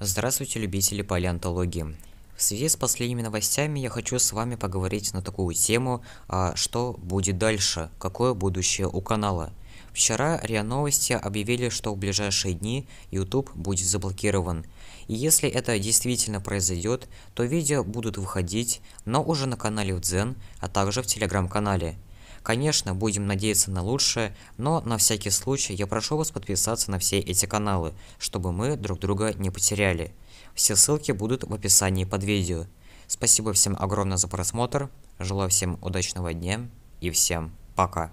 Здравствуйте, любители палеонтологии. В связи с последними новостями я хочу с вами поговорить на такую тему, а что будет дальше, какое будущее у канала. Вчера РИА Новости объявили, что в ближайшие дни YouTube будет заблокирован. И если это действительно произойдет, то видео будут выходить, но уже на канале в Дзен, а также в телеграм-канале. Конечно, будем надеяться на лучшее, но на всякий случай я прошу вас подписаться на все эти каналы, чтобы мы друг друга не потеряли. Все ссылки будут в описании под видео. Спасибо всем огромное за просмотр, желаю всем удачного дня и всем пока.